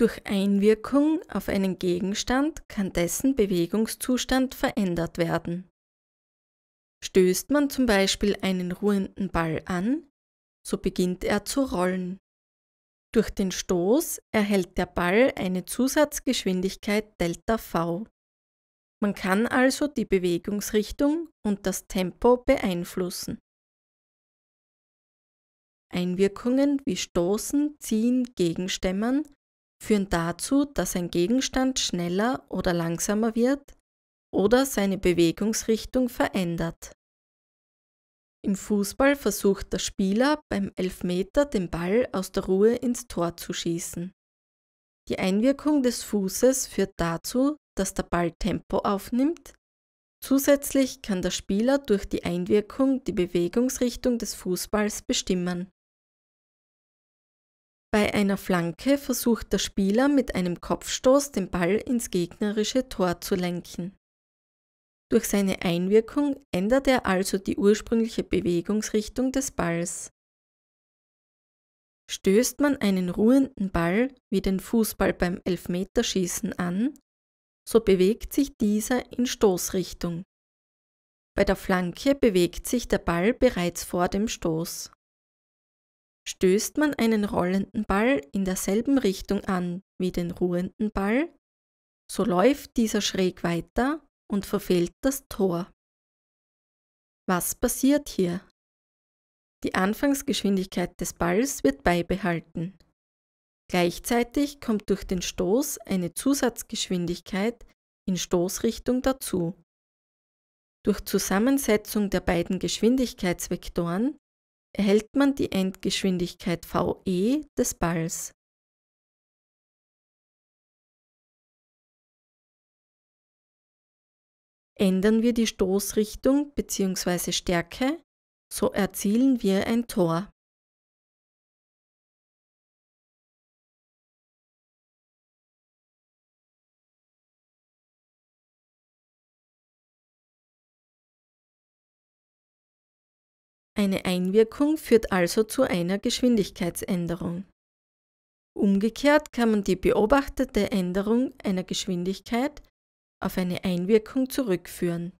Durch Einwirkung auf einen Gegenstand kann dessen Bewegungszustand verändert werden. Stößt man zum Beispiel einen ruhenden Ball an, so beginnt er zu rollen. Durch den Stoß erhält der Ball eine Zusatzgeschwindigkeit Δv. Man kann also die Bewegungsrichtung und das Tempo beeinflussen. Einwirkungen wie Stoßen, Ziehen, Gegenstemmen führen dazu, dass ein Gegenstand schneller oder langsamer wird oder seine Bewegungsrichtung verändert. Im Fußball versucht der Spieler beim Elfmeter den Ball aus der Ruhe ins Tor zu schießen. Die Einwirkung des Fußes führt dazu, dass der Ball Tempo aufnimmt. Zusätzlich kann der Spieler durch die Einwirkung die Bewegungsrichtung des Fußballs bestimmen. Bei einer Flanke versucht der Spieler mit einem Kopfstoß den Ball ins gegnerische Tor zu lenken. Durch seine Einwirkung ändert er also die ursprüngliche Bewegungsrichtung des Balls. Stößt man einen ruhenden Ball wie den Fußball beim Elfmeterschießen an, so bewegt sich dieser in Stoßrichtung. Bei der Flanke bewegt sich der Ball bereits vor dem Stoß. Stößt man einen rollenden Ball in derselben Richtung an wie den ruhenden Ball, so läuft dieser schräg weiter und verfehlt das Tor. Was passiert hier? Die Anfangsgeschwindigkeit des Balls wird beibehalten. Gleichzeitig kommt durch den Stoß eine Zusatzgeschwindigkeit in Stoßrichtung dazu. Durch Zusammensetzung der beiden Geschwindigkeitsvektoren erhält man die Endgeschwindigkeit VE des Balls. Ändern wir die Stoßrichtung bzw. Stärke, so erzielen wir ein Tor. Eine Einwirkung führt also zu einer Geschwindigkeitsänderung. Umgekehrt kann man die beobachtete Änderung einer Geschwindigkeit auf eine Einwirkung zurückführen.